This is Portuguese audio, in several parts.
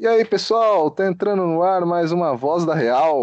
E aí, pessoal, tá entrando no ar mais uma Voz da Real,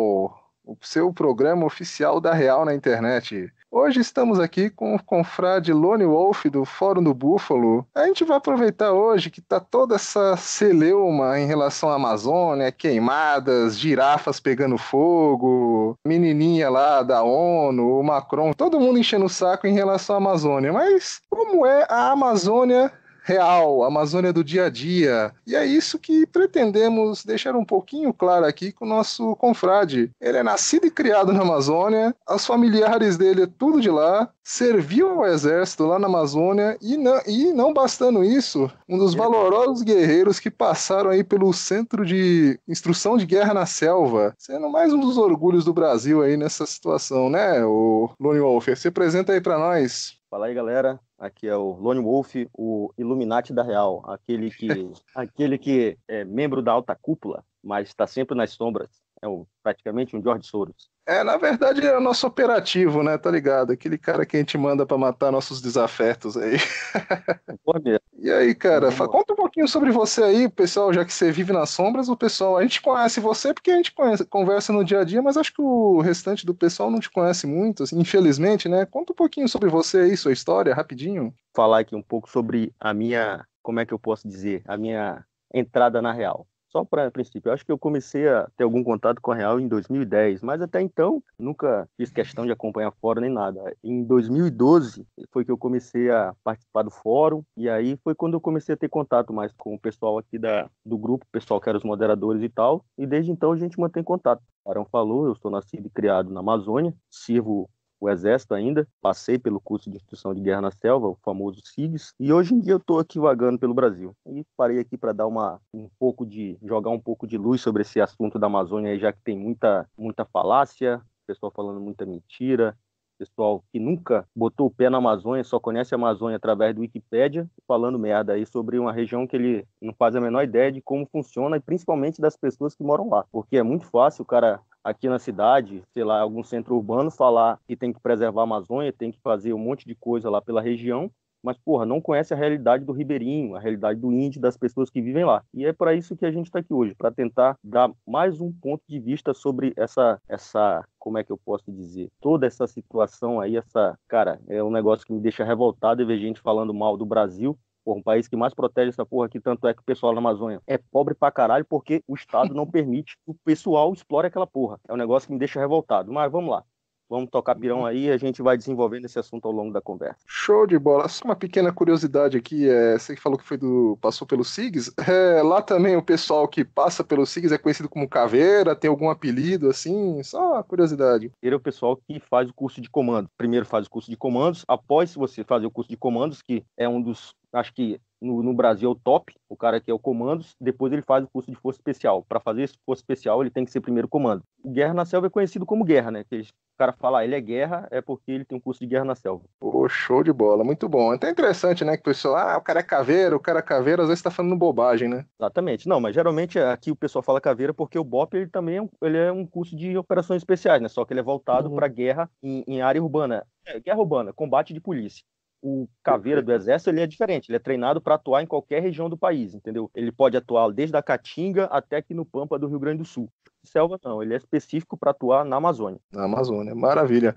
o seu programa oficial da Real na internet. Hoje estamos aqui com o confrade Lone Wolf do Fórum do Búfalo. A gente vai aproveitar hoje que tá toda essa celeuma em relação à Amazônia, queimadas, girafas pegando fogo, menininha lá da ONU, o Macron, todo mundo enchendo o saco em relação à Amazônia. Mas como é a Amazônia real, Amazônia do dia a dia. E é isso que pretendemos deixar um pouquinho claro aqui com o nosso confrade. Ele é nascido e criado na Amazônia, os familiares dele é tudo de lá, serviu ao exército lá na Amazônia e não, e não bastando isso, um dos valorosos guerreiros que passaram aí pelo Centro de Instrução de Guerra na Selva, sendo mais um dos orgulhos do Brasil aí nessa situação, né, o Lone Wolf? se apresenta aí para nós. Fala aí, galera. Aqui é o Lone Wolf, o Illuminati da Real, aquele que, aquele que é membro da alta cúpula, mas está sempre nas sombras. É o praticamente um George Soros. É, na verdade, é o nosso operativo, né? Tá ligado? Aquele cara que a gente manda para matar nossos desafetos aí. É e aí, cara, fala, conta um pouquinho sobre você aí, pessoal, já que você vive nas sombras, o pessoal, a gente conhece você porque a gente conhece, conversa no dia a dia, mas acho que o restante do pessoal não te conhece muito, assim, infelizmente, né? Conta um pouquinho sobre você aí, sua história, rapidinho. Falar aqui um pouco sobre a minha, como é que eu posso dizer, a minha entrada na real só para princípio. Eu acho que eu comecei a ter algum contato com a Real em 2010, mas até então nunca fiz questão de acompanhar fora nem nada. Em 2012 foi que eu comecei a participar do fórum e aí foi quando eu comecei a ter contato mais com o pessoal aqui da, do grupo, o pessoal que era os moderadores e tal. E desde então a gente mantém contato. O Arão falou, eu sou nascido e criado na Amazônia, sirvo o Exército ainda, passei pelo curso de Instrução de Guerra na Selva, o famoso SIGS, e hoje em dia eu estou aqui vagando pelo Brasil. E parei aqui para dar uma, um pouco de, jogar um pouco de luz sobre esse assunto da Amazônia, já que tem muita, muita falácia, pessoal falando muita mentira, pessoal que nunca botou o pé na Amazônia, só conhece a Amazônia através do Wikipédia, falando merda aí sobre uma região que ele não faz a menor ideia de como funciona e principalmente das pessoas que moram lá. Porque é muito fácil o cara aqui na cidade, sei lá, algum centro urbano falar que tem que preservar a Amazônia, tem que fazer um monte de coisa lá pela região, mas, porra, não conhece a realidade do ribeirinho, a realidade do índio, das pessoas que vivem lá. E é para isso que a gente está aqui hoje, para tentar dar mais um ponto de vista sobre essa, essa, como é que eu posso dizer, toda essa situação aí, essa, cara, é um negócio que me deixa revoltado ver gente falando mal do Brasil, Porra, um país que mais protege essa porra aqui, tanto é que o pessoal na Amazônia é pobre pra caralho porque o Estado não permite que o pessoal explore aquela porra. É um negócio que me deixa revoltado. Mas vamos lá. Vamos tocar pirão aí a gente vai desenvolvendo esse assunto ao longo da conversa. Show de bola. Só uma pequena curiosidade aqui, é, você que falou que foi do passou pelo SIGS, é, lá também o pessoal que passa pelo SIGS é conhecido como caveira, tem algum apelido assim? Só uma curiosidade. Ele é o pessoal que faz o curso de comando. Primeiro faz o curso de comandos, após você fazer o curso de comandos, que é um dos acho que no, no, Brasil é o top, o cara que é o comandos, depois ele faz o curso de força especial. Para fazer esse força especial, ele tem que ser primeiro comando. O Guerra na Selva é conhecido como Guerra, né? Que o cara fala, ah, ele é guerra, é porque ele tem um curso de guerra na selva. Pô, oh, show de bola, muito bom. Então é até interessante, né, que o pessoal, ah, o cara é caveira, o cara é caveira, às vezes tá falando bobagem, né? Exatamente. Não, mas geralmente é, aqui o pessoal fala caveira porque o BOP, ele também é um, ele é um curso de operações especiais, né? Só que ele é voltado uhum. para guerra em, em área urbana. É, guerra urbana, combate de polícia o caveira do exército ele é diferente, ele é treinado para atuar em qualquer região do país, entendeu? Ele pode atuar desde a Caatinga até aqui no Pampa do Rio Grande do Sul selva, não. Ele é específico para atuar na Amazônia. Na Amazônia, maravilha.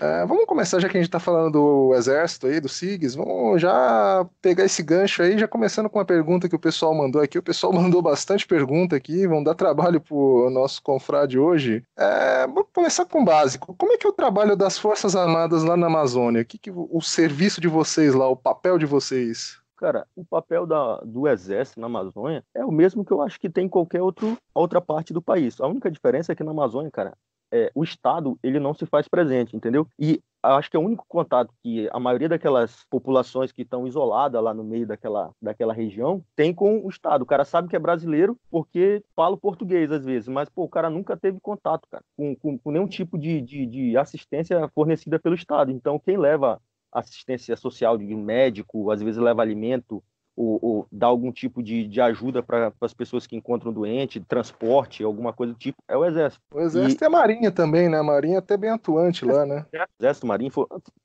É, vamos começar, já que a gente está falando do Exército aí, do SIGs, vamos já pegar esse gancho aí, já começando com uma pergunta que o pessoal mandou aqui. O pessoal mandou bastante pergunta aqui, vão dar trabalho para o nosso confrade hoje. É, vamos começar com o básico. Como é que é o trabalho das Forças Armadas lá na Amazônia? O que, que o serviço de vocês lá, o papel de vocês? Cara, o papel da, do exército na Amazônia é o mesmo que eu acho que tem em qualquer outro, outra parte do país. A única diferença é que na Amazônia, cara, é, o Estado ele não se faz presente, entendeu? E acho que é o único contato que a maioria daquelas populações que estão isoladas lá no meio daquela, daquela região tem com o Estado. O cara sabe que é brasileiro porque fala português às vezes, mas pô, o cara nunca teve contato cara, com, com, com nenhum tipo de, de, de assistência fornecida pelo Estado. Então, quem leva assistência social de um médico, às vezes leva alimento ou, ou dá algum tipo de, de ajuda para as pessoas que encontram doente, transporte, alguma coisa do tipo, é o Exército. O Exército e... é a Marinha também, né? A Marinha é até bem atuante lá, né? É, exército, Marinha,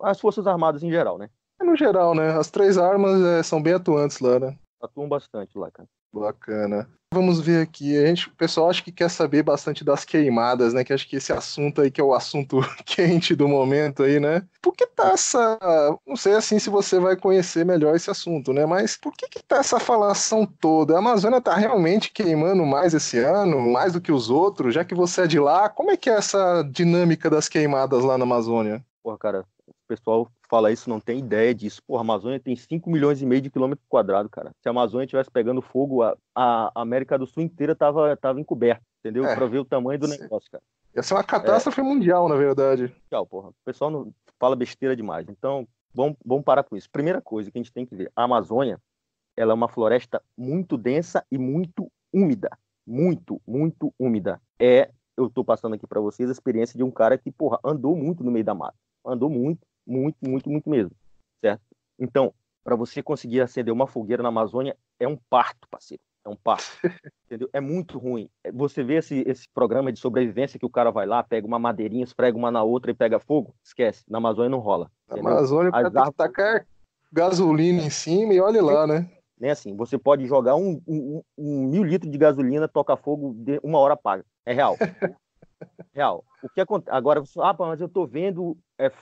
as Forças Armadas em geral, né? no geral, né? As três armas é, são bem atuantes lá, né? Atuam bastante lá, cara. Bacana. Vamos ver aqui. A gente, o pessoal acho que quer saber bastante das queimadas, né? Que acho que esse assunto aí que é o assunto quente do momento aí, né? Por que tá essa, não sei assim se você vai conhecer melhor esse assunto, né? Mas por que que tá essa falação toda? A Amazônia tá realmente queimando mais esse ano, mais do que os outros, já que você é de lá. Como é que é essa dinâmica das queimadas lá na Amazônia? Porra, cara, o pessoal fala isso não tem ideia disso. Pô, a Amazônia tem 5 milhões e meio de quilômetro quadrado, cara. Se a Amazônia estivesse pegando fogo, a, a, América do Sul inteira tava, tava encoberta, entendeu? É, para ver o tamanho do negócio, cara. Essa é uma catástrofe é. mundial, na verdade. Tchau, porra. O pessoal não fala besteira demais. Então, vamos, vamos parar com isso. Primeira coisa que a gente tem que ver, a Amazônia, ela é uma floresta muito densa e muito úmida. Muito, muito úmida. É, eu tô passando aqui para vocês a experiência de um cara que, porra, andou muito no meio da mata. Andou muito muito, muito, muito mesmo. Certo? Então, para você conseguir acender uma fogueira na Amazônia, é um parto, parceiro. É um parto. entendeu? É muito ruim. É, você vê esse, esse programa de sobrevivência que o cara vai lá, pega uma madeirinha, esprega uma na outra e pega fogo? Esquece. Na Amazônia não rola. Na Amazônia, para árvores... tacar gasolina em cima e olha lá, né? né? Assim, você pode jogar um, um, um, mil litros de gasolina, toca fogo, uma hora apaga. É real. Real. O que acontece? Agora, ah, mas eu estou vendo é, é,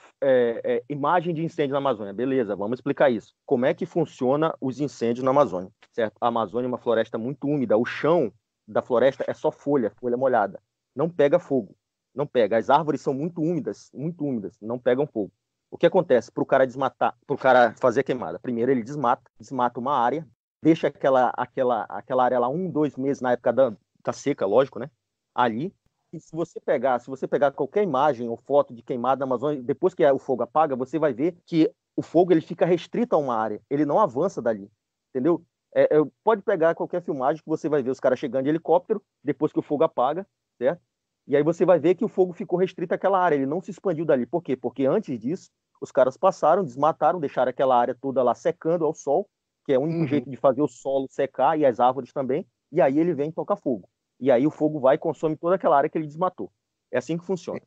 é, imagem de incêndio na Amazônia. Beleza, vamos explicar isso. Como é que funciona os incêndios na Amazônia? Certo? A Amazônia é uma floresta muito úmida. O chão da floresta é só folha, folha molhada. Não pega fogo. Não pega. As árvores são muito úmidas, muito úmidas. Não pegam fogo. O que acontece para o cara desmatar, para o cara fazer a queimada? Primeiro ele desmata, desmata uma área, deixa aquela, aquela, aquela área lá um, dois meses na época da, da seca, lógico, né? Ali e se você pegar, se você pegar qualquer imagem ou foto de queimada na Amazônia, depois que o fogo apaga, você vai ver que o fogo ele fica restrito a uma área, ele não avança dali, entendeu? É, é, pode pegar qualquer filmagem que você vai ver os caras chegando de helicóptero depois que o fogo apaga, certo? E aí você vai ver que o fogo ficou restrito àquela área, ele não se expandiu dali. Por quê? Porque antes disso, os caras passaram, desmataram, deixaram aquela área toda lá secando ao sol, que é o único uhum. jeito de fazer o solo secar e as árvores também, e aí ele vem tocar fogo e aí o fogo vai e consome toda aquela área que ele desmatou. É assim que funciona.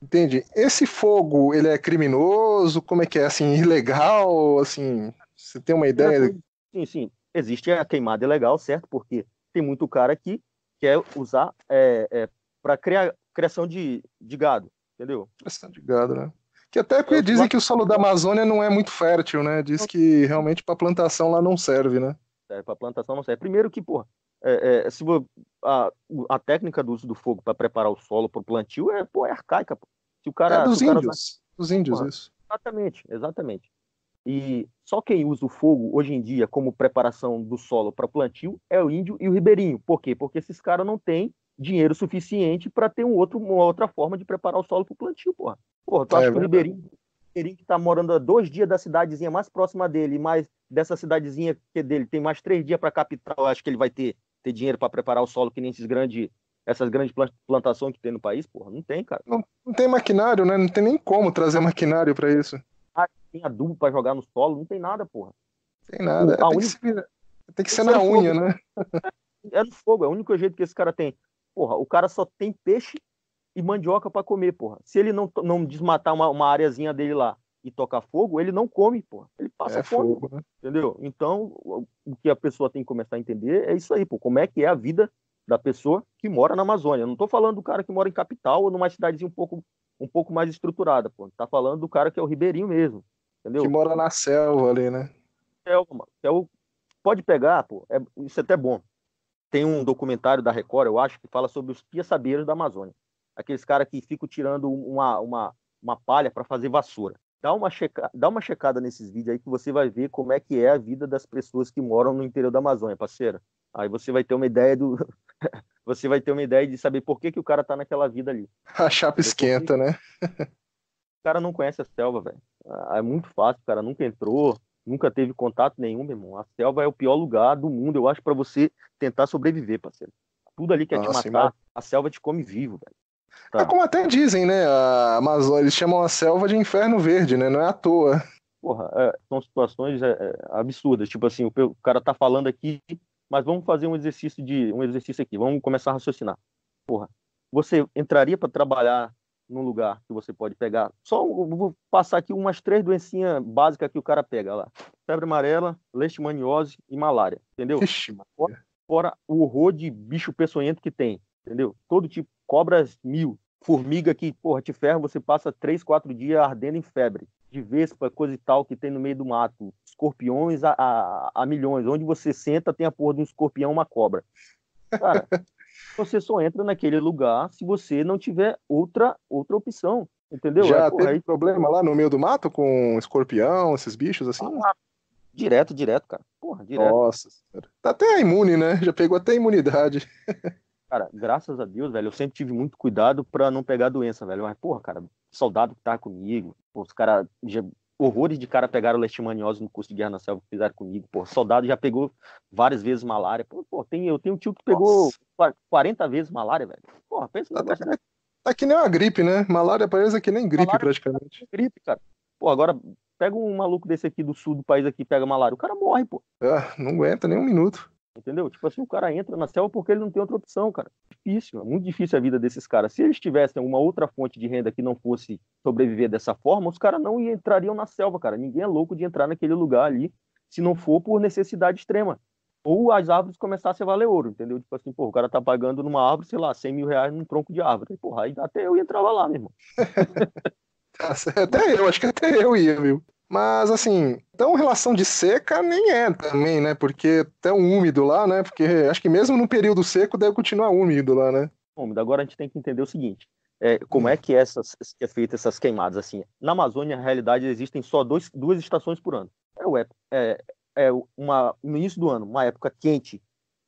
Entendi. Esse fogo, ele é criminoso? Como é que é? Assim, ilegal? Assim, você tem uma ideia? Sim, sim. Existe a queimada ilegal, certo? Porque tem muito cara que quer usar é, é, para criar criação de, de gado, entendeu? Criação de gado, né? Que até porque dizem que o solo da Amazônia não é muito fértil, né? Diz que realmente para plantação lá não serve, né? Serve é, para plantação não serve. Primeiro que, porra, é, é, se, a, a, técnica do uso do fogo para preparar o solo para o plantio é, pô, é arcaica. Pô. Se o é cara, é dos índios. Cara... Dos índios, pô, isso. Exatamente, exatamente. E só quem usa o fogo hoje em dia como preparação do solo para plantio é o índio e o ribeirinho. Por quê? Porque esses caras não têm dinheiro suficiente para ter um outro, uma outra forma de preparar o solo para o plantio, porra. Porra, tu é acha é, que o ribeirinho, ribeirinho que está morando a dois dias da cidadezinha mais próxima dele, mais dessa cidadezinha que dele tem mais três dias para capital, acho que ele vai ter ter dinheiro para preparar o solo que nem esses grandes essas grandes plantações que tem no país, porra, não tem, cara. Não, não tem maquinário, né? Não tem nem como trazer maquinário para isso. Ah, tem adubo para jogar no solo, não tem nada, porra. Tem nada. É, tem, única... que tem, que tem ser na unha, fogo. né? É, é no fogo, é o único jeito que esse cara tem. Porra, o cara só tem peixe e mandioca para comer, porra. Se ele não, não desmatar uma, uma areazinha dele lá e toca fogo, ele não come, pô. Ele passa é fogo, né? entendeu? Então, o que a pessoa tem que começar a entender é isso aí, pô. Como é que é a vida da pessoa que mora na Amazônia? Eu não estou falando do cara que mora em capital ou numa cidadezinha um pouco, um pouco mais estruturada, pô. Tá falando do cara que é o ribeirinho mesmo, entendeu? Que mora na selva ali, né? é mano. Pode pegar, pô. É, isso é até bom. Tem um documentário da Record, eu acho, que fala sobre os piaçabeiros da Amazônia. Aqueles caras que ficam tirando uma, uma, uma palha para fazer vassoura. Dá uma, checa... Dá uma checada nesses vídeos aí que você vai ver como é que é a vida das pessoas que moram no interior da Amazônia, parceira. Aí você vai ter uma ideia do. você vai ter uma ideia de saber por que, que o cara tá naquela vida ali. A chapa esquenta, né? o cara não conhece a selva, velho. É muito fácil, o cara nunca entrou, nunca teve contato nenhum, meu irmão. A selva é o pior lugar do mundo, eu acho, para você tentar sobreviver, parceiro. Tudo ali quer é Nossa, te matar, sim, a selva te come vivo, velho. Tá. É como até dizem, né? A Amazônia, eles chamam a selva de inferno verde, né? Não é à toa. Porra, é, são situações é, é absurdas. Tipo assim, o, o cara tá falando aqui, mas vamos fazer um exercício de um exercício aqui. Vamos começar a raciocinar. Porra, você entraria para trabalhar num lugar que você pode pegar. Só vou passar aqui umas três doencinhas básicas que o cara pega lá: febre amarela, leishmaniose e malária. Entendeu? Ixi, fora, fora, o horror de bicho peçonhento que tem entendeu? Todo tipo, cobras mil, formiga que, porra, te ferra, você passa três, quatro dias ardendo em febre, de vespa, coisa e tal que tem no meio do mato, escorpiões a, a, a milhões, onde você senta tem a porra de um escorpião, uma cobra. Cara, você só entra naquele lugar se você não tiver outra outra opção, entendeu? Já é, porra, teve aí... problema lá no meio do mato com escorpião, esses bichos assim? Ah, direto, direto, cara. Porra, direto. Nossa, tá até imune, né? Já pegou até imunidade. Cara, graças a Deus, velho, eu sempre tive muito cuidado para não pegar doença, velho. Mas, porra, cara, soldado que tá comigo, pô, os caras horrores de cara pegaram leishmaniose no curso de guerra na selva que fizeram comigo, pô. Soldado já pegou várias vezes malária. Pô, pô tem, eu tenho um tio que pegou Nossa. 40 vezes malária, velho. Porra, pensa no tá, tá, né? tá que nem uma gripe, né? Malária pra eles é que nem gripe, malária, praticamente. É gripe, cara. Pô, agora pega um maluco desse aqui do sul do país aqui, pega malária. O cara morre, pô. Ah, não aguenta nem um minuto. Entendeu? Tipo assim, o cara entra na selva porque ele não tem outra opção, cara. Difícil, é muito difícil a vida desses caras. Se eles tivessem uma outra fonte de renda que não fosse sobreviver dessa forma, os caras não entrariam na selva, cara. Ninguém é louco de entrar naquele lugar ali se não for por necessidade extrema. Ou as árvores começassem a valer ouro, entendeu? Tipo assim, pô, o cara tá pagando numa árvore, sei lá, 100 mil reais num tronco de árvore. E, porra, aí até eu entrava lá, meu irmão. até eu, acho que até eu ia, viu? Mas, assim, então relação de seca nem é também, né? Porque até um úmido lá, né? Porque acho que mesmo no período seco deve continuar úmido lá, né? Úmido. Agora a gente tem que entender o seguinte. É, como é que, essas, que é feita essas queimadas assim? Na Amazônia, na realidade, existem só dois, duas estações por ano. É, o, é, é uma, no início do ano, uma época quente,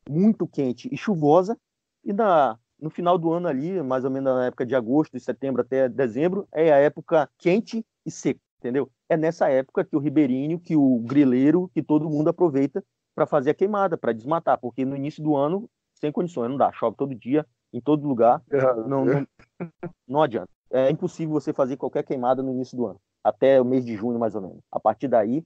muito quente e chuvosa, e na, no final do ano ali, mais ou menos na época de agosto, de setembro até dezembro, é a época quente e seco, entendeu? é nessa época que o ribeirinho, que o grileiro, que todo mundo aproveita para fazer a queimada, para desmatar, porque no início do ano, sem condições, não dá, chove todo dia, em todo lugar, não, né? não, não adianta. É impossível você fazer qualquer queimada no início do ano, até o mês de junho, mais ou menos. A partir daí,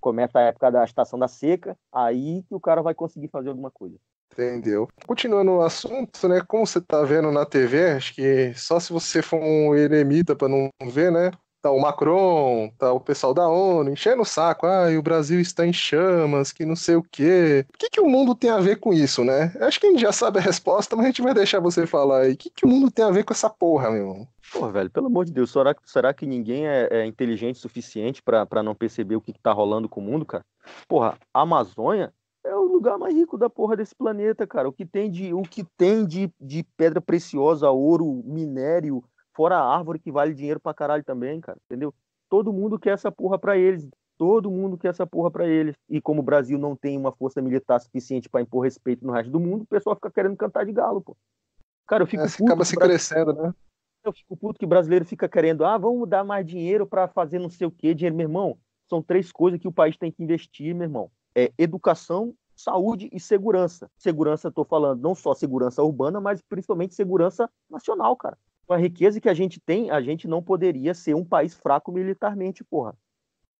começa a época da estação da seca, aí que o cara vai conseguir fazer alguma coisa. Entendeu? Continuando o assunto, né? Como você tá vendo na TV, acho que só se você for um eremita para não ver, né? tá o Macron, tá o pessoal da ONU enchendo o saco, ah, o Brasil está em chamas, que não sei o quê. O que, que o mundo tem a ver com isso, né? Acho que a gente já sabe a resposta, mas a gente vai deixar você falar aí. O que, que o mundo tem a ver com essa porra, meu irmão? Porra, velho, pelo amor de Deus, será, será que ninguém é, é inteligente o suficiente para não perceber o que, que tá rolando com o mundo, cara? Porra, a Amazônia é o lugar mais rico da porra desse planeta, cara. O que tem de, o que tem de, de pedra preciosa, ouro, minério, Fora a árvore que vale dinheiro pra caralho também, cara, entendeu? Todo mundo quer essa porra pra eles. Todo mundo quer essa porra pra eles. E como o Brasil não tem uma força militar suficiente para impor respeito no resto do mundo, o pessoal fica querendo cantar de galo, pô. Cara, eu fico. É, acaba se crescendo, né? Eu fico puto que brasileiro fica querendo, ah, vamos dar mais dinheiro para fazer não sei o quê, dinheiro, meu irmão. São três coisas que o país tem que investir, meu irmão. É educação, saúde e segurança. Segurança, estou falando não só segurança urbana, mas principalmente segurança nacional, cara com a riqueza que a gente tem, a gente não poderia ser um país fraco militarmente, porra.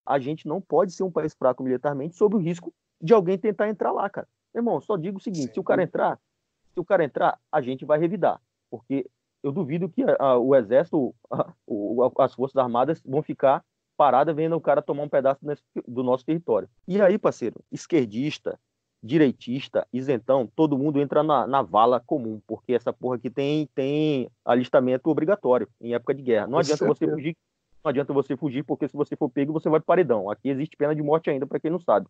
A gente não pode ser um país fraco militarmente sob o risco de alguém tentar entrar lá, cara. irmão, só digo o seguinte: Sim. se o cara entrar, se o cara entrar, a gente vai revidar, porque eu duvido que a, a, o exército, a, o, as forças armadas vão ficar parada vendo o cara tomar um pedaço do nosso território. E aí, parceiro, esquerdista, direitista, isentão, todo mundo entra na, na, vala comum, porque essa porra aqui tem, tem alistamento obrigatório em época de guerra. Não Com adianta certeza. você fugir, não adianta você fugir, porque se você for pego, você vai o paredão. Aqui existe pena de morte ainda, para quem não sabe.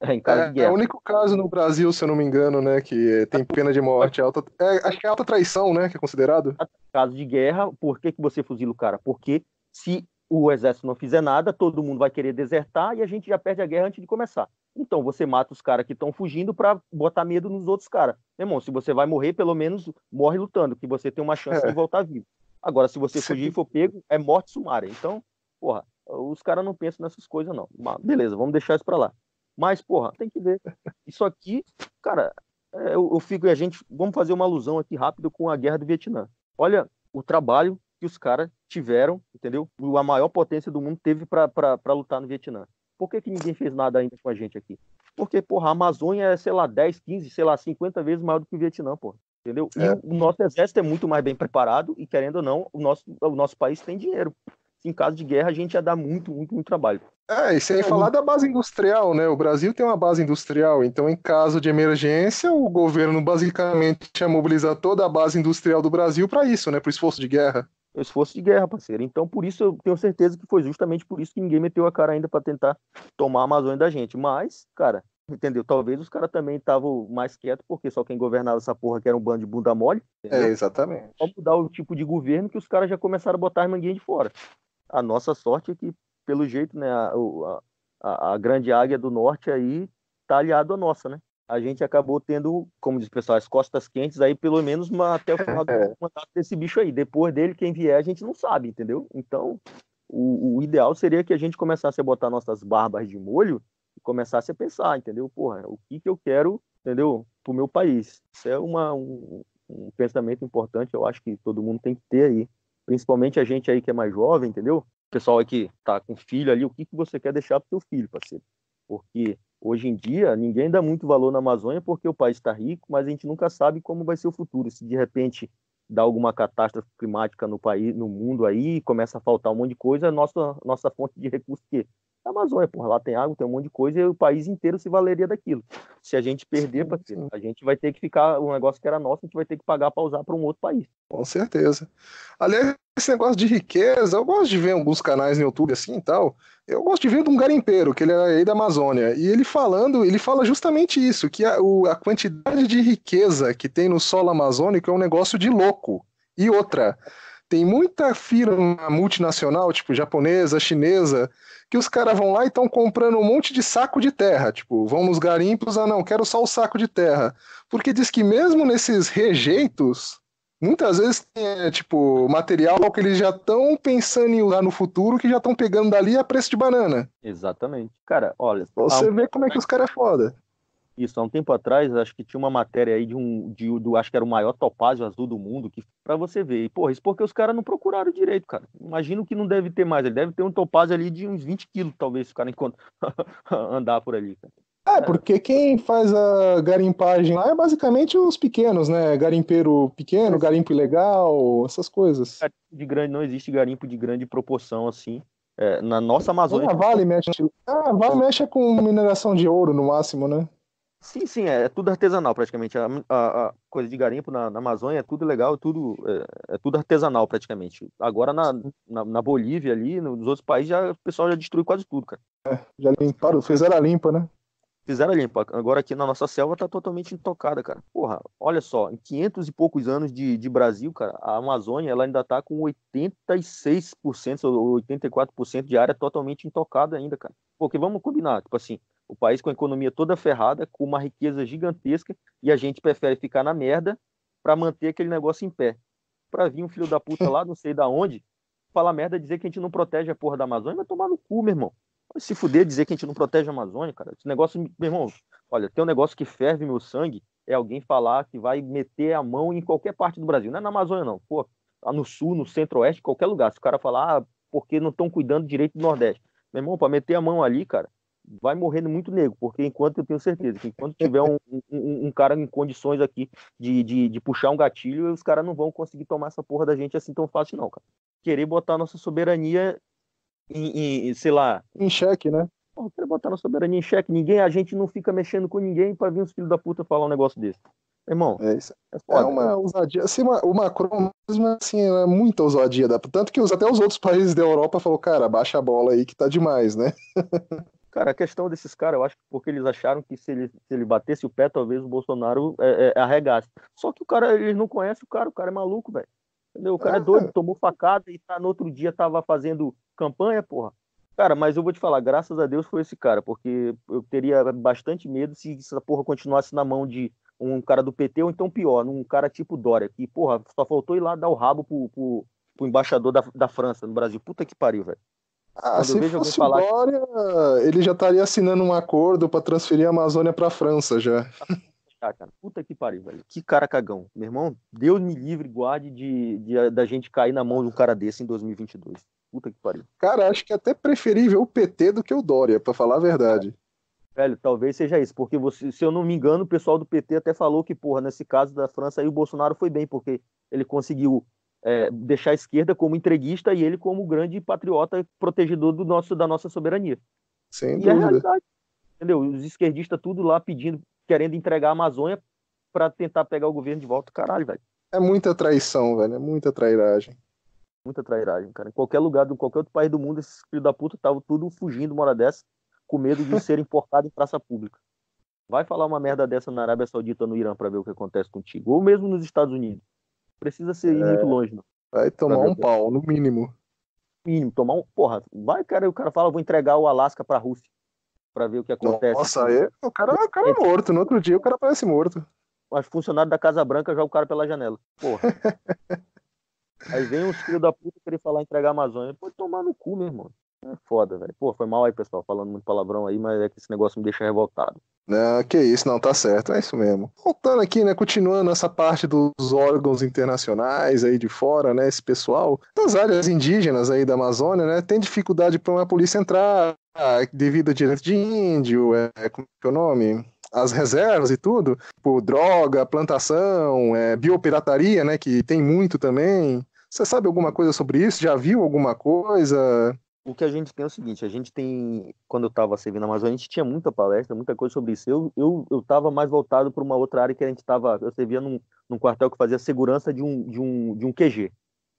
É, em caso é, de guerra. é o único caso no Brasil, se eu não me engano, né, que tem pena de morte. Alta, é, acho que é alta traição, né, que é considerado. Caso de guerra, por que, que você fuzila o cara? Porque se o exército não fizer nada, todo mundo vai querer desertar e a gente já perde a guerra antes de começar. Então você mata os caras que estão fugindo para botar medo nos outros caras. Meu irmão, se você vai morrer, pelo menos morre lutando, que você tem uma chance é. de voltar vivo. Agora, se você fugir e for pego, é morte sumária. Então, porra, os caras não pensam nessas coisas, não. Mas, beleza, vamos deixar isso para lá. Mas, porra, tem que ver. Isso aqui, cara, é, eu, eu fico e a gente. Vamos fazer uma alusão aqui rápido com a guerra do Vietnã. Olha o trabalho que os caras tiveram, entendeu? A maior potência do mundo teve para lutar no Vietnã. Por que, que ninguém fez nada ainda com a gente aqui? Porque, porra, a Amazônia é, sei lá, 10, 15, sei lá, 50 vezes maior do que o Vietnã, porra. Entendeu? É. E o, nosso exército é muito mais bem preparado e, querendo ou não, o nosso, o nosso país tem dinheiro. Em caso de guerra, a gente ia dar muito, muito, muito trabalho. É, e sem é, falar da base industrial, né? O Brasil tem uma base industrial, então, em caso de emergência, o governo basicamente ia mobilizar toda a base industrial do Brasil para isso, né? Para o esforço de guerra esforço de guerra, parceiro. Então, por isso, eu tenho certeza que foi justamente por isso que ninguém meteu a cara ainda para tentar tomar a Amazônia da gente. Mas, cara, entendeu? Talvez os caras também estavam mais quietos, porque só quem governava essa porra que era um bando de bunda mole. É, entendeu? É, exatamente. Só mudar o tipo de governo que os caras já começaram a botar as manguinhas de fora. A nossa sorte é que, pelo jeito, né, a, a, a grande águia do norte aí tá aliado à nossa, né? a gente acabou tendo, como diz o pessoal, as costas quentes aí, pelo menos uma, até o final do é. mandato desse bicho aí. Depois dele, quem vier, a gente não sabe, entendeu? Então, o, o ideal seria que a gente começasse a botar nossas barbas de molho e começasse a pensar, entendeu? Porra, o que, que eu quero, entendeu? Pro meu país. Isso é uma, um, um pensamento importante, eu acho que todo mundo tem que ter aí. Principalmente a gente aí que é mais jovem, entendeu? O pessoal aí que tá com filho ali, o que, que você quer deixar pro seu filho, parceiro? Porque Hoje em dia, ninguém dá muito valor na Amazônia porque o país está rico, mas a gente nunca sabe como vai ser o futuro. Se de repente dá alguma catástrofe climática no país, no mundo aí, começa a faltar um monte de coisa, a é nossa, nossa fonte de recurso que na Amazônia, porra, lá tem água, tem um monte de coisa e o país inteiro se valeria daquilo. Se a gente perder, sim, sim. a gente vai ter que ficar, o um negócio que era nosso, a gente vai ter que pagar para usar para um outro país. Com certeza. Aliás, esse negócio de riqueza, eu gosto de ver alguns canais no YouTube assim e tal. Eu gosto de ver de um garimpeiro, que ele é aí da Amazônia, e ele falando, ele fala justamente isso, que a, o, a quantidade de riqueza que tem no solo amazônico é um negócio de louco. E outra, tem muita firma multinacional, tipo japonesa, chinesa, que os caras vão lá e estão comprando um monte de saco de terra. Tipo, vão nos garimpos, ah não, quero só o saco de terra. Porque diz que mesmo nesses rejeitos, muitas vezes tem, é, tipo, material que eles já estão pensando em usar no futuro, que já estão pegando dali a preço de banana. Exatamente. Cara, olha. Você a... vê como é que os caras é foda. Isso, há um tempo atrás, acho que tinha uma matéria aí de um, de, do, acho que era o maior topázio azul do mundo, que para você ver. E, porra, isso porque os caras não procuraram direito, cara. Imagino que não deve ter mais, ele deve ter um topázio ali de uns 20 quilos, talvez, se o cara encontra... andar por ali, cara. É, é, porque quem faz a garimpagem lá é basicamente os pequenos, né? Garimpeiro pequeno, é. garimpo ilegal, essas coisas. É, de grande, não existe garimpo de grande proporção assim. É, na nossa Amazônia. Ah, vale mexe, ah, vale mexe com mineração de ouro no máximo, né? Sim, sim, é, é, tudo artesanal praticamente. A, a, a, coisa de garimpo na, na Amazônia é tudo legal, tudo, é, é tudo artesanal praticamente. Agora na, na, na, Bolívia ali, nos outros países, já, o pessoal já destruiu quase tudo, cara. É, já limparam, fizeram a limpa, né? Fizeram a limpa. Agora aqui na nossa selva tá totalmente intocada, cara. Porra, olha só, em 500 e poucos anos de, de Brasil, cara, a Amazônia ela ainda tá com 86% ou 84% de área totalmente intocada ainda, cara. Porque vamos combinar, tipo assim, o país com a economia toda ferrada, com uma riqueza gigantesca, e a gente prefere ficar na merda para manter aquele negócio em pé. Para vir um filho da puta lá, não sei da onde, falar merda, dizer que a gente não protege a porra da Amazônia, vai tomar no cu, meu irmão. Vai se fuder dizer que a gente não protege a Amazônia, cara. Esse negócio, meu irmão, olha, tem um negócio que ferve meu sangue, é alguém falar que vai meter a mão em qualquer parte do Brasil. Não é na Amazônia, não. Pô, lá no sul, no centro-oeste, qualquer lugar. Se o cara falar, ah, porque não estão cuidando direito do Nordeste. Meu irmão, para meter a mão ali, cara, vai morrendo muito nego, porque enquanto eu tenho certeza que enquanto tiver um, um, um cara em condições aqui de, de, de puxar um gatilho, os caras não vão conseguir tomar essa porra da gente assim tão fácil, não, cara. Querer botar nossa soberania em, em sei lá. Em xeque, né? Porra, querer botar nossa soberania em xeque. Ninguém, a gente não fica mexendo com ninguém para vir uns filhos da puta falar um negócio desse. Irmão, é, isso. é, é uma ousadia. Assim, o Macron, assim, é muita ousadia. Tanto que até os outros países da Europa falou, cara, baixa a bola aí que tá demais, né? Cara, a questão desses caras, eu acho que porque eles acharam que se ele, se ele batesse o pé, talvez o Bolsonaro é, é, arregasse. Só que o cara, eles não conhecem o cara, o cara é maluco, velho. Entendeu? O cara é, é doido, tomou facada e tá, no outro dia tava fazendo campanha, porra. Cara, mas eu vou te falar, graças a Deus foi esse cara, porque eu teria bastante medo se essa porra continuasse na mão de um cara do PT, ou então pior, um cara tipo Dória, que, porra, só faltou ir lá dar o rabo pro, pro, pro embaixador da, da França no Brasil. Puta que pariu, velho. Ah, se vejo fosse falar... Dória, ele já estaria assinando um acordo para transferir a Amazônia para a França já. Ah, cara, puta que pariu, velho. Que cara cagão. Meu irmão, Deus me livre, guarde de, da gente cair na mão de um cara desse em 2022. Puta que pariu. Cara, acho que é até preferível o PT do que o Dória, para falar a verdade. Velho, talvez seja isso, porque você, se eu não me engano, o pessoal do PT até falou que, porra, nesse caso da França aí o Bolsonaro foi bem, porque ele conseguiu é, deixar a esquerda como entreguista e ele como grande patriota protegedor do nosso, da nossa soberania. Sem e é dúvida. é a realidade. Entendeu? Os esquerdistas tudo lá pedindo, querendo entregar a Amazônia para tentar pegar o governo de volta. Caralho, velho. É muita traição, velho. É muita trairagem. Muita trairagem, cara. Em qualquer lugar, em qualquer outro país do mundo, esses filhos da puta estavam tudo fugindo uma hora dessa, com medo de serem portados em praça pública. Vai falar uma merda dessa na Arábia Saudita, no Irã, para ver o que acontece contigo. Ou mesmo nos Estados Unidos. Precisa ser ir é... muito longe, não. Vai tomar um pau, no mínimo. Mínimo, tomar um. Porra, vai, cara, e o cara fala, vou entregar o Alasca pra Rússia pra ver o que acontece. Nossa, aí, o cara, o cara é morto. No outro dia o cara parece morto. Mas funcionário da Casa Branca joga o cara pela janela. Porra. aí vem uns filhos da puta querer falar entregar a Amazônia. Pode tomar no cu, meu irmão. É foda, velho. Pô, foi mal aí, pessoal, falando muito palavrão aí, mas é que esse negócio me deixa revoltado. Não, que isso, não, tá certo, é isso mesmo. Voltando aqui, né, continuando essa parte dos órgãos internacionais aí de fora, né, esse pessoal, das áreas indígenas aí da Amazônia, né, tem dificuldade para uma polícia entrar devido a direito de índio, é, como é, é o nome? as reservas e tudo, por tipo, droga, plantação, é, biopirataria, né, que tem muito também. Você sabe alguma coisa sobre isso? Já viu alguma coisa? o que a gente tem é o seguinte, a gente tem, quando eu estava servindo na Amazônia, a gente tinha muita palestra, muita coisa sobre isso. Eu eu eu estava mais voltado para uma outra área que a gente estava, eu servia num, num quartel que fazia segurança de um de um de um QG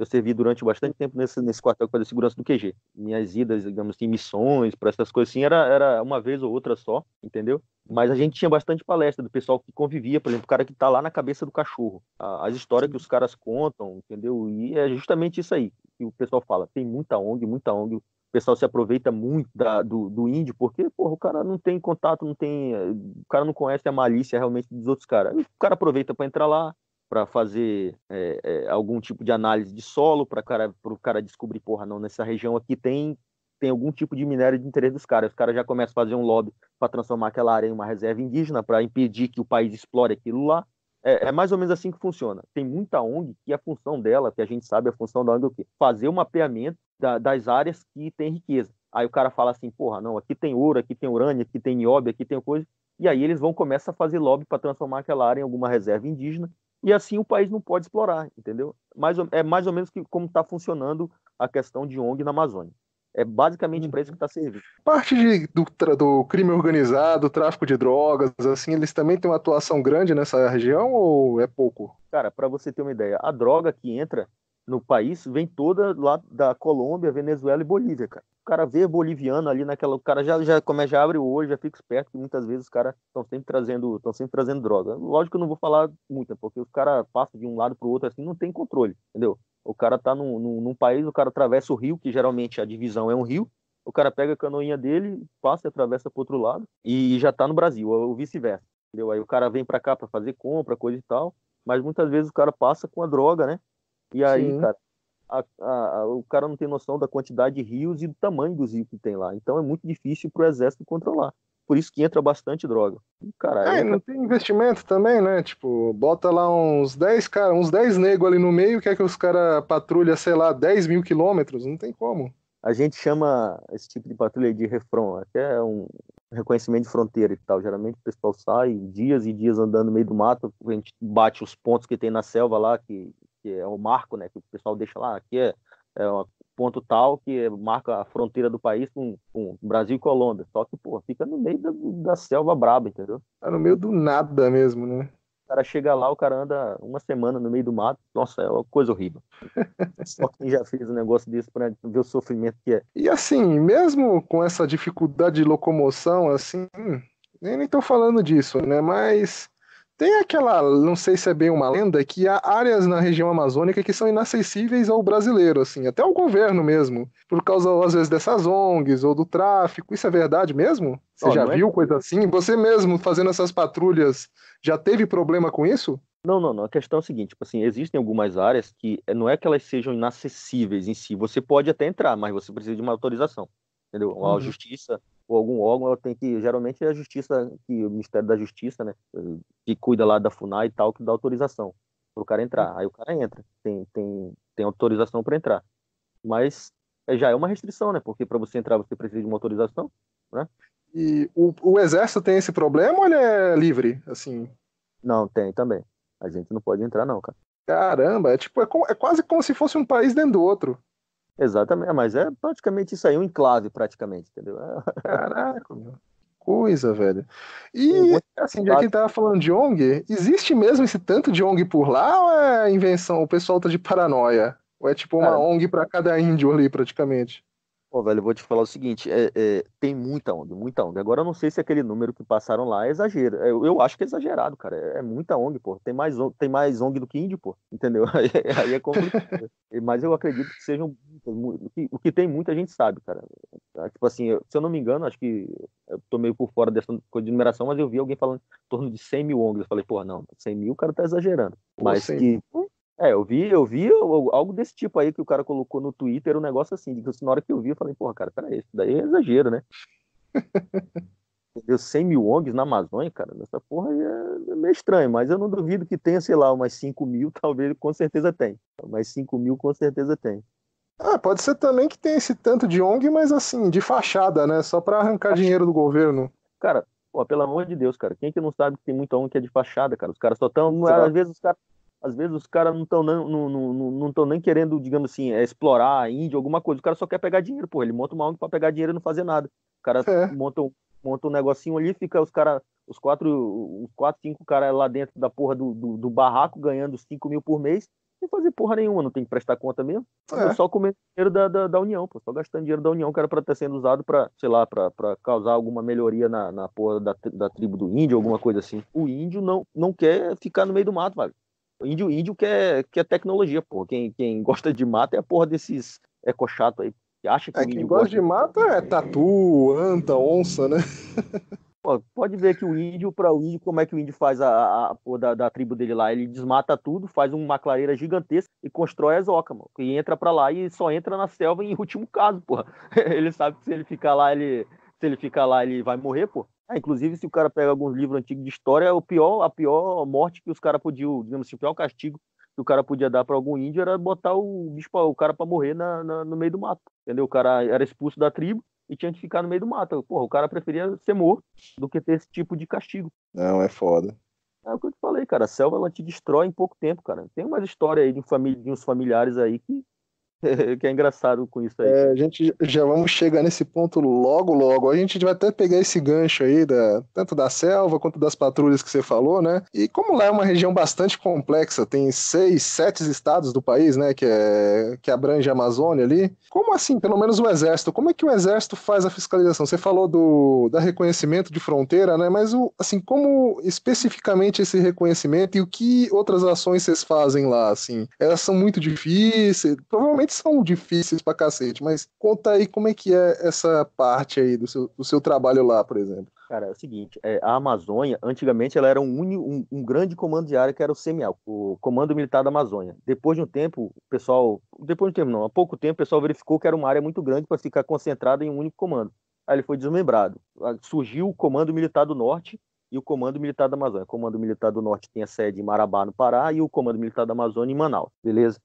eu servi durante bastante tempo nesse, nesse quartel que segurança do QG. Minhas idas, digamos assim, missões, para essas coisas assim, era, era uma vez ou outra só, entendeu? Mas a gente tinha bastante palestra do pessoal que convivia, por exemplo, o cara que está lá na cabeça do cachorro. As histórias que os caras contam, entendeu? E é justamente isso aí que o pessoal fala. Tem muita ONG, muita ONG. O pessoal se aproveita muito da, do, do índio, porque, porra, o cara não tem contato, não tem. Eh, o cara não conhece a malícia realmente dos outros caras. O cara aproveita para entrar lá, para fazer é, é, algum tipo de análise de solo para cara, o cara descobrir, porra, não, nessa região aqui tem, tem algum tipo de minério de interesse dos caras. Os caras já começam a fazer um lobby para transformar aquela área em uma reserva indígena, para impedir que o país explore aquilo lá. É, é, mais ou menos assim que funciona. Tem muita ONG que a função dela, que a gente sabe a função da ONG é o quê? Fazer o um mapeamento da, das áreas que tem riqueza. Aí o cara fala assim, porra, não, aqui tem ouro, aqui tem urânio, aqui tem nióbio, aqui tem coisa. E aí eles vão começar a fazer lobby para transformar aquela área em alguma reserva indígena e assim o país não pode explorar, entendeu? Mais ou, é mais ou menos que, como está funcionando a questão de ONG na Amazônia. É basicamente para isso uhum. que está servindo. Parte de, do, do, crime organizado, tráfico de drogas, assim, eles também têm uma atuação grande nessa região ou é pouco? Cara, para você ter uma ideia, a droga que entra no país vem toda lá da Colômbia, Venezuela e Bolívia, cara. O cara vê boliviano ali naquela, o cara já já como é, já abre o olho, já fica esperto que muitas vezes os caras estão sempre trazendo, estão sempre trazendo droga. Lógico que eu não vou falar muito, né, porque os caras passam de um lado para o outro assim, não tem controle, entendeu? O cara tá num, num, num país, o cara atravessa o rio, que geralmente a divisão é um rio, o cara pega a canoinha dele, passa e atravessa pro outro lado e já tá no Brasil, ou vice-versa. Entendeu? Aí o cara vem para cá para fazer compra, coisa e tal, mas muitas vezes o cara passa com a droga, né? E aí, Sim. cara, a, a, o cara não tem noção da quantidade de rios e do tamanho dos rios que tem lá. Então é muito difícil para o exército controlar. Por isso que entra bastante droga. é, entra... não tem investimento também, né? Tipo, bota lá uns 10 cara, uns 10 negros ali no meio, quer que os caras patrulha, sei lá, 10 mil quilômetros, não tem como. A gente chama esse tipo de patrulha de refrão, até um reconhecimento de fronteira e tal. Geralmente o pessoal sai dias e dias andando no meio do mato, a gente bate os pontos que tem na selva lá, que que é o marco, né, que o pessoal deixa lá, aqui é, é um ponto tal que marca a fronteira do país com, com Brasil e Colômbia. Só que, pô, fica no meio da, da selva braba, entendeu? Tá no meio do nada mesmo, né? O cara chega lá, o cara anda uma semana no meio do mato. Nossa, é uma coisa horrível. Só quem já fez um negócio desse para ver o sofrimento que é. E assim, mesmo com essa dificuldade de locomoção, assim, nem estou falando disso, né? Mas tem aquela, não sei se é bem uma lenda, que há áreas na região amazônica que são inacessíveis ao brasileiro, assim, até ao governo mesmo, por causa, às vezes, dessas ONGs ou do tráfico. Isso é verdade mesmo? Você oh, já é viu é? coisa assim? Você mesmo fazendo essas patrulhas já teve problema com isso? Não, não, não. A questão é a seguinte, tipo assim, existem algumas áreas que não é que elas sejam inacessíveis em si. Você pode até entrar, mas você precisa de uma autorização, entendeu? A uhum. justiça ou algum órgão, ela tem que, geralmente é a justiça, que o Ministério da Justiça, né, que cuida lá da FUNAI e tal, que dá autorização para o cara entrar. Uhum. Aí o cara entra, tem, tem, tem autorização para entrar. Mas é, já é uma restrição, né, porque para você entrar você precisa de uma autorização, né? E o, o exército tem esse problema ou ele é livre, assim? Não, tem também. A gente não pode entrar não, cara. Caramba, é tipo, é, é quase como se fosse um país dentro do outro. Exatamente, é, mas é praticamente isso aí, um enclave, praticamente, entendeu? Caraca, meu. coisa, velho. E, assim, já que ele tava falando de ONG, existe mesmo esse tanto de ONG por lá ou é invenção? O pessoal tá de paranoia? Ou é tipo uma Cara, ONG para cada índio ali, praticamente? Pô, velho, eu vou te falar o seguinte, é, é, tem muita ONG, muita ONG. Agora eu não sei se aquele número que passaram lá é exagero. Eu, eu acho que é exagerado, cara. É, é muita ONG, pô. Tem mais ONG, tem mais ONG do que índio, pô. Entendeu? Aí, aí é complicado. Mas eu acredito que sejam muitas. O que, o que tem muita gente sabe, cara. Ah, tipo assim, eu, se eu não me engano, acho que eu tô meio por fora dessa coisa de numeração, mas eu vi alguém falando em torno de 100 mil ONGs. Eu falei, pô, não, 100 mil o cara tá exagerando. mas que é, eu vi, eu vi algo desse tipo aí que o cara colocou no Twitter, um negócio assim. Que na hora que eu vi, eu falei, porra, cara, peraí, isso daí é exagero, né? Entendeu? 100 mil ONGs na Amazônia, cara, essa porra é, é meio estranho, mas eu não duvido que tenha, sei lá, umas 5 mil, talvez, com certeza tem. Mas 5 mil, com certeza tem. Ah, pode ser também que tenha esse tanto de ONG, mas assim, de fachada, né? Só para arrancar dinheiro do governo. Cara, Pô, pelo amor de Deus, cara. Quem é que não sabe que tem muita ONG que é de fachada, cara? Os caras só estão. Às vezes os caras às vezes os caras não estão não, não, não, não nem querendo, digamos assim, é, explorar índio, alguma coisa. O cara só quer pegar dinheiro, porra. Ele monta uma ONG pra pegar dinheiro e não fazer nada. O cara é. monta, monta um negocinho ali, fica os caras, os quatro, os quatro, cinco caras lá dentro da porra do, do, do barraco ganhando os cinco mil por mês sem fazer porra nenhuma, não tem que prestar conta mesmo. É. Só comendo dinheiro da, da, da, União, pô. Só gastando dinheiro da União, que era pra estar tá sendo usado pra, sei lá, pra, causar alguma melhoria na, na porra da, da tribo do índio, alguma coisa assim. O índio não, não quer ficar no meio do mato, velho. Índio, índio quer, é, quer é tecnologia, pô. Quem, quem gosta de mata é a porra desses ecochatos aí. Que acha que é, quem gosta, gosta de mata é tatu, anta, onça, né? pô, pode ver que o índio, para o índio, como é que o índio faz a, a, da, da, tribo dele lá? Ele desmata tudo, faz uma clareira gigantesca e constrói as ocas, mano. E entra para lá e só entra na selva em último caso, porra. Ele sabe que se ele ficar lá, ele. Se ele ficar lá, ele vai morrer, pô. Ah, inclusive, se o cara pega alguns livros antigos de história, é o pior, a pior morte que os caras podiam, digamos assim, o pior castigo que o cara podia dar para algum índio era botar o bicho, o cara para morrer na, na, no meio do mato, entendeu? O cara era expulso da tribo e tinha que ficar no meio do mato. Porra, o cara preferia ser morto do que ter esse tipo de castigo. Não, é foda. É o que eu te falei, cara. A selva ela te destrói em pouco tempo, cara. Tem umas histórias aí de, família, de uns familiares aí que que é engraçado com isso aí. É, a gente já vamos chegar nesse ponto logo, logo. A gente vai até pegar esse gancho aí, da, tanto da selva quanto das patrulhas que você falou, né? E como lá é uma região bastante complexa, tem seis, sete estados do país, né? Que, é, que abrange a Amazônia ali. Como assim, pelo menos o Exército? Como é que o Exército faz a fiscalização? Você falou do da reconhecimento de fronteira, né? Mas, o, assim, como especificamente esse reconhecimento e o que outras ações vocês fazem lá, assim? Elas são muito difíceis, provavelmente são difíceis pra cacete, mas conta aí como é que é essa parte aí do seu, do seu trabalho lá, por exemplo. Cara, é o seguinte, é, a Amazônia, antigamente, ela era um, uni, um, um, grande comando de área que era o CMA, o Comando Militar da Amazônia. Depois de um tempo, o pessoal. Depois de um tempo, não, há pouco tempo, o pessoal verificou que era uma área muito grande para ficar concentrada em um único comando. Aí ele foi desmembrado. Ah, surgiu o Comando Militar do Norte e o Comando Militar da Amazônia. O Comando Militar do Norte tem a sede em Marabá, no Pará, e o Comando Militar da Amazônia em Manaus, beleza?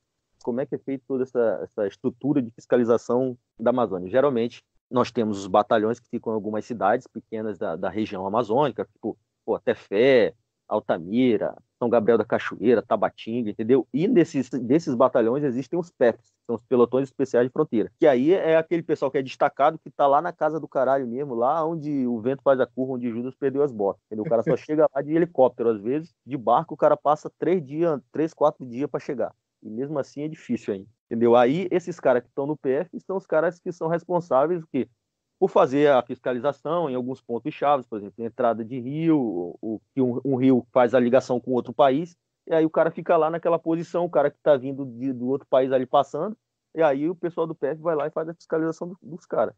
como é que é feita toda essa, essa estrutura de fiscalização da Amazônia? Geralmente, nós temos os batalhões que ficam em algumas cidades pequenas da, da região amazônica, tipo pô, Tefé, Altamira, São Gabriel da Cachoeira, Tabatinga, entendeu? E nesses, desses batalhões existem os PEPs, são os pelotões especiais de fronteira, que aí é aquele pessoal que é destacado, que está lá na casa do caralho mesmo, lá onde o vento faz a curva, onde Judas perdeu as botas, entendeu? O cara só chega lá de helicóptero, às vezes, de barco o cara passa três dias, três, quatro dias para chegar. E mesmo assim é difícil aí Entendeu? Aí esses caras que estão no PF são os caras que são responsáveis que, por fazer a fiscalização em alguns pontos chaves, por exemplo, entrada de rio, o, que um, um, rio faz a ligação com outro país, e aí o cara fica lá naquela posição, o cara que está vindo de, do outro país ali passando, e aí o pessoal do PF vai lá e faz a fiscalização do, dos caras.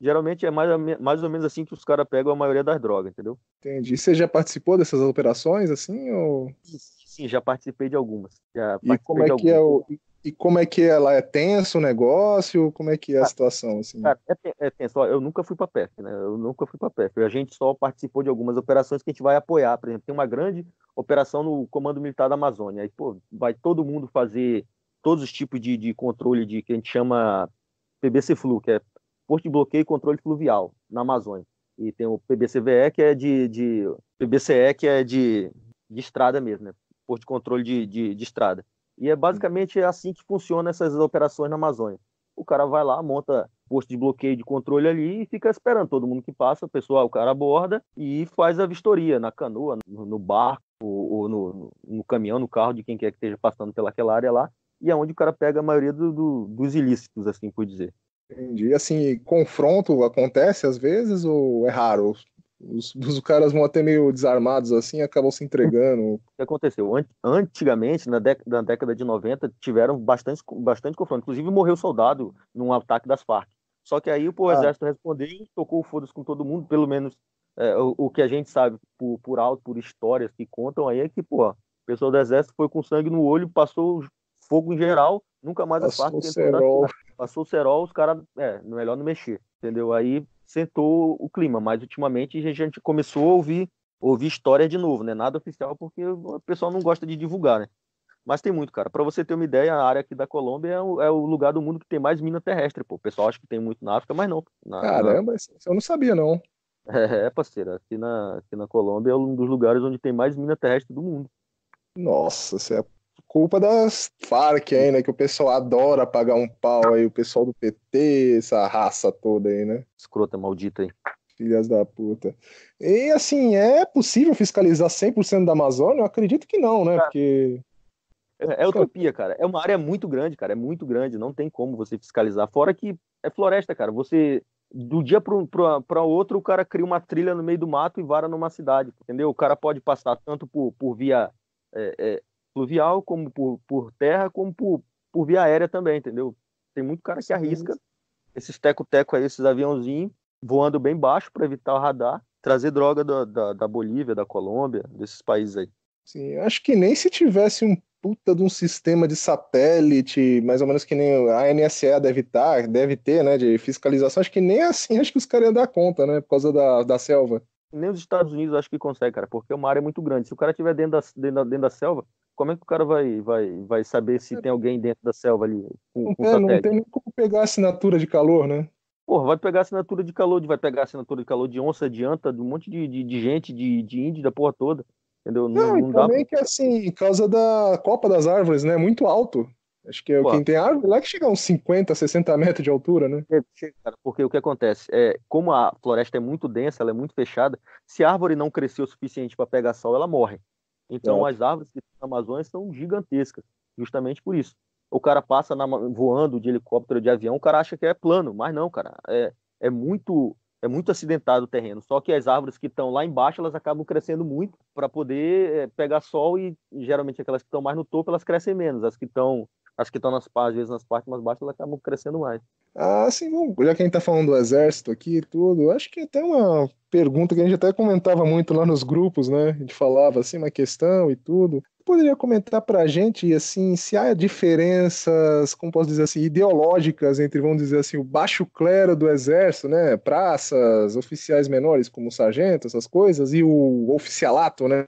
Geralmente é mais, mais ou menos assim que os caras pegam a maioria das drogas, entendeu? Entendi. Você já participou dessas operações assim? Ou sim, já participei de algumas. e como é que é o e como é que é É tenso o negócio? Como é que é a situação? Assim? Cara, é, é tenso. Eu nunca fui para PEF, né? Eu nunca fui para PEF. A gente só participou de algumas operações que a gente vai apoiar. Por exemplo, tem uma grande operação no Comando Militar da Amazônia. Aí, pô, vai todo mundo fazer todos os tipos de, de controle de que a gente chama PBC Flu, que é Porto de Bloqueio e Controle Fluvial na Amazônia. E tem o PBCVE, que é de, de PBCE, que é de, de estrada mesmo, né? posto de controle de, de, de estrada. E é basicamente assim que funciona essas operações na Amazônia. O cara vai lá, monta posto de bloqueio de controle ali e fica esperando todo mundo que passa, o pessoal, o cara aborda e faz a vistoria na canoa, no, no barco, ou, ou no, no, caminhão, no carro de quem quer que esteja passando pelaquela área lá, e é onde o cara pega a maioria do, do, dos ilícitos, assim por dizer. Entendi. Assim, confronto acontece às vezes ou é raro? Os, os, caras vão até meio desarmados assim acabam se entregando. O que aconteceu? Antigamente, na, dec, na década de 90, tiveram bastante, bastante confronto. Inclusive, morreu soldado num ataque das Farc. Só que aí o ah. exército respondeu e tocou foda-se com todo mundo, pelo menos é, o, o, que a gente sabe por, por alto, por histórias que contam aí, é que, pô, o pessoal do exército foi com sangue no olho, passou fogo em geral, nunca mais passou as Farc. Passou Passou o cerol, os caras, é, é, melhor não mexer, entendeu? Aí sentou o clima, mas ultimamente a gente começou a ouvir, ouvir história de novo, né? Nada oficial porque o pessoal não gosta de divulgar, né? Mas tem muito, cara. Para você ter uma ideia, a área aqui da Colômbia é o, é o, lugar do mundo que tem mais mina terrestre, pô. O pessoal acha que tem muito na África, mas não. Na, Caramba, na... eu não sabia, não. É, é, parceiro, aqui na, aqui na Colômbia é um dos lugares onde tem mais mina terrestre do mundo. Nossa, você é culpa das Farc aí, né? Que o pessoal adora pagar um pau aí, o pessoal do PT, essa raça toda aí, né? Escrota maldita aí. Filhas da puta. E assim, é possível fiscalizar 100% da Amazônia? Eu acredito que não, né? Cara, Porque. É, é utopia, cara. É uma área muito grande, cara. É muito grande. Não tem como você fiscalizar. Fora que é floresta, cara. Você do dia para o outro, o cara cria uma trilha no meio do mato e vara numa cidade, entendeu? O cara pode passar tanto por, por via é, é, fluvial, como por, por terra, como por, por via aérea também, entendeu? Tem muito cara que arrisca esses teco-teco aí, esses aviãozinhos, voando bem baixo para evitar o radar, trazer droga da, da, da, Bolívia, da Colômbia, desses países aí. Sim, acho que nem se tivesse um puta de um sistema de satélite, mais ou menos que nem a NSA deve estar, tá, deve ter, né, de fiscalização, acho que nem assim acho que os caras iam dar conta, né, por causa da, da selva nem os Estados Unidos acho que consegue, cara, porque é uma área muito grande. Se o cara estiver dentro da, dentro, da, dentro da selva, como é que o cara vai, vai, vai saber se é. tem alguém dentro da selva ali? Com, com é, satélite? não tem nem como pegar assinatura de calor, né? Porra, vai pegar assinatura de calor, vai pegar assinatura de calor de onça, de anta, de um monte de, de, de gente, de, de índio, da porra toda. Entendeu? Não, não, não e também pra... que assim, por causa da copa das árvores, né? Muito alto. Acho que é o quem tem árvore lá que chega a uns 50, 60 metros de altura, né? porque o que acontece? é Como a floresta é muito densa, ela é muito fechada, se a árvore não crescer o suficiente para pegar sol, ela morre. Então é. as árvores que estão na Amazônia são gigantescas, justamente por isso. O cara passa na, voando de helicóptero, de avião, o cara acha que é plano, mas não, cara. É, é muito é muito acidentado o terreno. Só que as árvores que estão lá embaixo, elas acabam crescendo muito para poder é, pegar sol e geralmente aquelas que estão mais no topo, elas crescem menos. As que estão as que estão nas às vezes nas partes mais baixas, elas acabam crescendo mais. Ah, sim, bom, já que a gente tá falando do exército aqui e tudo, acho que até uma pergunta que a gente até comentava muito lá nos grupos, né? A gente falava assim uma questão e tudo. Poderia comentar para a gente, assim, se há diferenças, como posso dizer assim, ideológicas entre, vamos dizer assim, o baixo clero do exército, né? Praças, oficiais menores como sargento, essas coisas, e o oficialato, né?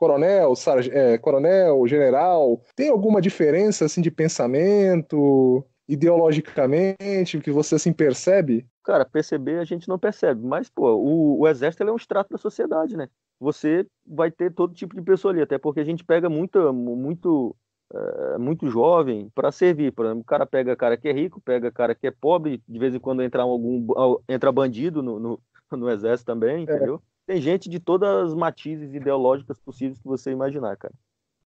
coronel, é, coronel, general, tem alguma diferença assim de pensamento, ideologicamente, que você assim percebe? Cara, perceber a gente não percebe, mas pô, o, o exército é um extrato da sociedade, né? Você vai ter todo tipo de pessoa ali, até porque a gente pega muita, muito é, muito jovem para servir. Por exemplo, o cara pega cara que é rico, pega cara que é pobre, de vez em quando entra algum entra bandido no, no, no exército também, é. entendeu? É. Tem gente de todas as matizes ideológicas possíveis que você imaginar, cara.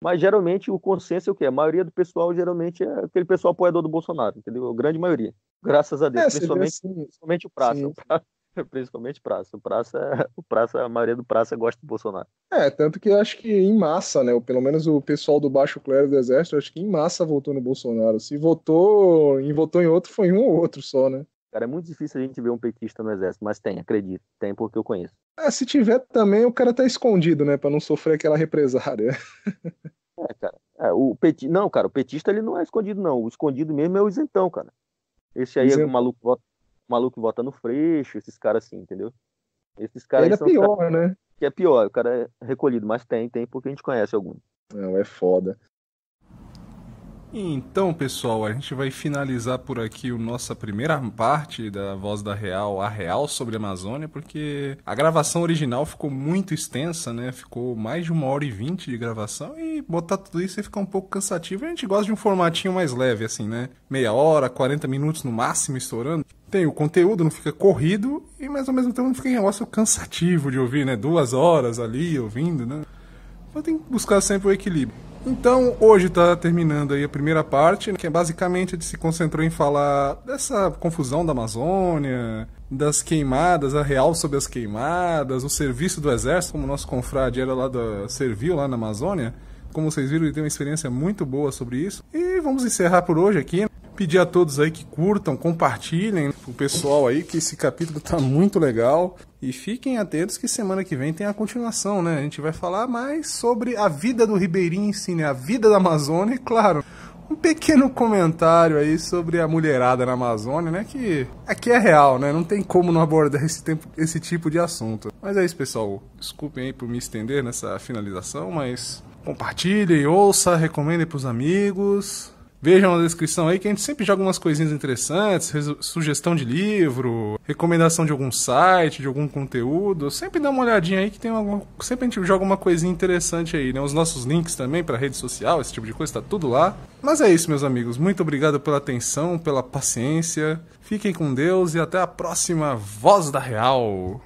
Mas geralmente o consenso é o quê? A maioria do pessoal geralmente é aquele pessoal apoiador do Bolsonaro, entendeu? A grande maioria. Graças a Deus. É, principalmente, assim, principalmente o praça. Sim, o praça principalmente praça. O praça, é, o praça, a maioria do praça gosta do Bolsonaro. É, tanto que acho que em massa, né? Pelo menos o pessoal do baixo clero do exército, acho que em massa votou no Bolsonaro. Se votou em votou em outro, foi um ou outro só, né? Cara, é muito difícil a gente ver um petista no exército, mas tem, acredito, tem porque eu conheço. Ah, se tiver também, o cara tá escondido, né, para não sofrer aquela represária. É, cara. É, o peti... Não, cara, o petista ele não é escondido, não. O escondido mesmo é o isentão, cara. Esse aí é o maluco, vota... o maluco vota no freixo, esses caras assim, entendeu? Esses caras é são é pior, caras... né? Que é pior, o cara é recolhido, mas tem, tem, porque a gente conhece algum. Não, é foda. Então, pessoal, a gente vai finalizar por aqui a nossa primeira parte da Voz da Real, a Real sobre a Amazônia, porque a gravação original ficou muito extensa, né? Ficou mais de uma hora e vinte de gravação e botar tudo isso fica um pouco cansativo. A gente gosta de um formatinho mais leve, assim, né? Meia hora, 40 minutos no máximo estourando tem o conteúdo, não fica corrido, e mas ao mesmo tempo não fica um negócio cansativo de ouvir, né? Duas horas ali ouvindo, né? Então tem que buscar sempre o equilíbrio. Então, hoje está terminando aí a primeira parte, né, que é basicamente a gente se concentrou em falar dessa confusão da Amazônia, das queimadas, a real sobre as queimadas, o serviço do exército, como o nosso confrade era lá da, serviu lá na Amazônia. Como vocês viram, ele tem uma experiência muito boa sobre isso. E vamos encerrar por hoje aqui. Né? Pedir a todos aí que curtam, compartilhem o pessoal aí, que esse capítulo tá muito legal. E fiquem atentos que semana que vem tem a continuação, né? A gente vai falar mais sobre a vida do Ribeirinho em si, né? A vida da Amazônia e, claro, um pequeno comentário aí sobre a mulherada na Amazônia, né? Que aqui é real, né? Não tem como não abordar esse, tempo, esse tipo de assunto. Mas é isso, pessoal. Desculpem aí por me estender nessa finalização, mas compartilhem, ouça, recomendem pros amigos. Vejam na descrição aí que a gente sempre joga umas coisinhas interessantes, sugestão de livro, recomendação de algum site, de algum conteúdo. Sempre dá uma olhadinha aí que tem alguma. Sempre a gente joga uma coisinha interessante aí, né? Os nossos links também para rede social, esse tipo de coisa, tá tudo lá. Mas é isso, meus amigos. Muito obrigado pela atenção, pela paciência. Fiquem com Deus e até a próxima Voz da Real.